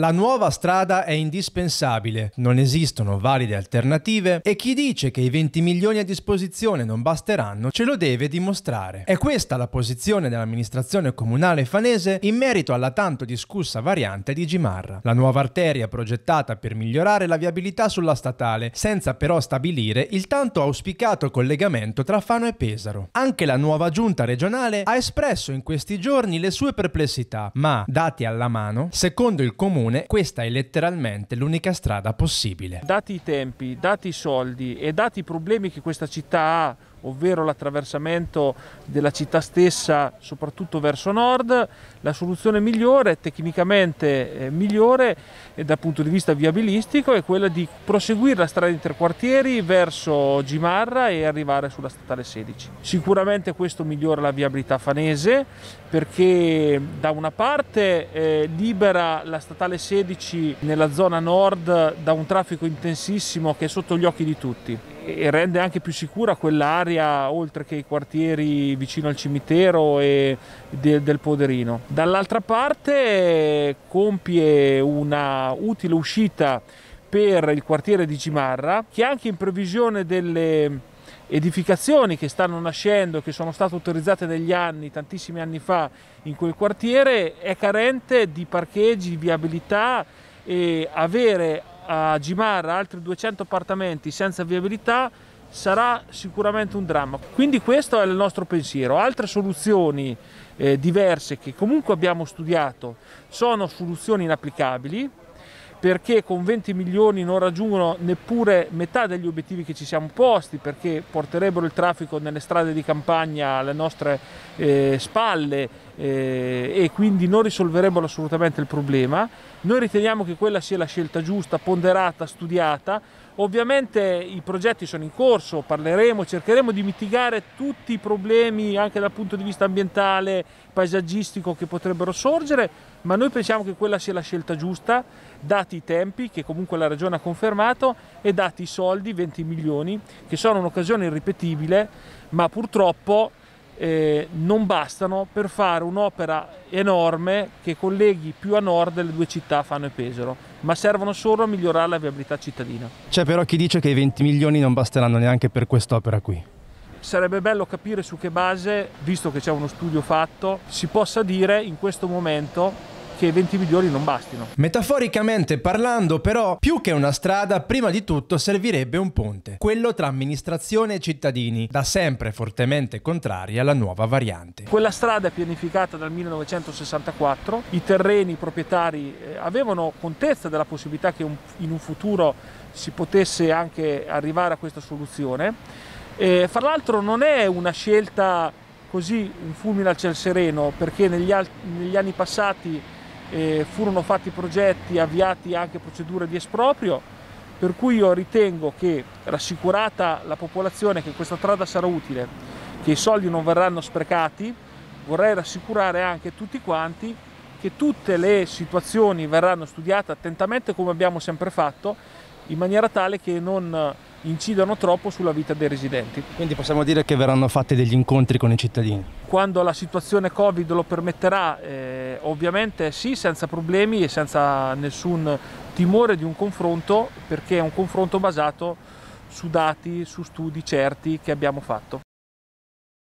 La nuova strada è indispensabile, non esistono valide alternative e chi dice che i 20 milioni a disposizione non basteranno ce lo deve dimostrare. È questa la posizione dell'amministrazione comunale fanese in merito alla tanto discussa variante di Gimarra, la nuova arteria progettata per migliorare la viabilità sulla statale, senza però stabilire il tanto auspicato collegamento tra Fano e Pesaro. Anche la nuova giunta regionale ha espresso in questi giorni le sue perplessità, ma, dati alla mano, secondo il comune comune, questa è letteralmente l'unica strada possibile. Dati i tempi, dati i soldi e dati i problemi che questa città ha ovvero l'attraversamento della città stessa soprattutto verso nord, la soluzione migliore, tecnicamente eh, migliore eh, dal punto di vista viabilistico è quella di proseguire la strada di Trequartieri verso Gimarra e arrivare sulla statale 16. Sicuramente questo migliora la viabilità fanese perché da una parte eh, libera la statale 16 nella zona nord da un traffico intensissimo che è sotto gli occhi di tutti e rende anche più sicura quell'area oltre che i quartieri vicino al cimitero e de, del Poderino. Dall'altra parte compie una utile uscita per il quartiere di Cimarra che anche in previsione delle edificazioni che stanno nascendo, che sono state autorizzate negli anni, tantissimi anni fa in quel quartiere, è carente di parcheggi, di viabilità e avere a Gimarra altri 200 appartamenti senza viabilità sarà sicuramente un dramma. Quindi questo è il nostro pensiero. Altre soluzioni eh, diverse che comunque abbiamo studiato sono soluzioni inapplicabili, perché con 20 milioni non raggiungono neppure metà degli obiettivi che ci siamo posti, perché porterebbero il traffico nelle strade di campagna alle nostre eh, spalle eh, e quindi non risolverebbero assolutamente il problema. Noi riteniamo che quella sia la scelta giusta, ponderata, studiata, Ovviamente i progetti sono in corso, parleremo, cercheremo di mitigare tutti i problemi anche dal punto di vista ambientale, paesaggistico che potrebbero sorgere, ma noi pensiamo che quella sia la scelta giusta, dati i tempi che comunque la Regione ha confermato e dati i soldi, 20 milioni, che sono un'occasione irripetibile, ma purtroppo eh, non bastano per fare un'opera enorme che colleghi più a nord le due città Fano e Pesaro ma servono solo a migliorare la viabilità cittadina. C'è però chi dice che i 20 milioni non basteranno neanche per quest'opera qui. Sarebbe bello capire su che base, visto che c'è uno studio fatto, si possa dire in questo momento che 20 milioni non bastino. Metaforicamente parlando però, più che una strada, prima di tutto servirebbe un ponte, quello tra amministrazione e cittadini, da sempre fortemente contrari alla nuova variante. Quella strada è pianificata dal 1964, i terreni, i proprietari eh, avevano contezza della possibilità che in un futuro si potesse anche arrivare a questa soluzione. E, fra l'altro non è una scelta così un fulmine al ciel sereno perché negli, negli anni passati eh, furono fatti progetti, avviati anche procedure di esproprio, per cui io ritengo che rassicurata la popolazione che questa strada sarà utile, che i soldi non verranno sprecati, vorrei rassicurare anche tutti quanti che tutte le situazioni verranno studiate attentamente come abbiamo sempre fatto, in maniera tale che non incidano troppo sulla vita dei residenti. Quindi possiamo dire che verranno fatti degli incontri con i cittadini? quando la situazione Covid lo permetterà, eh, ovviamente sì, senza problemi e senza nessun timore di un confronto, perché è un confronto basato su dati, su studi certi che abbiamo fatto.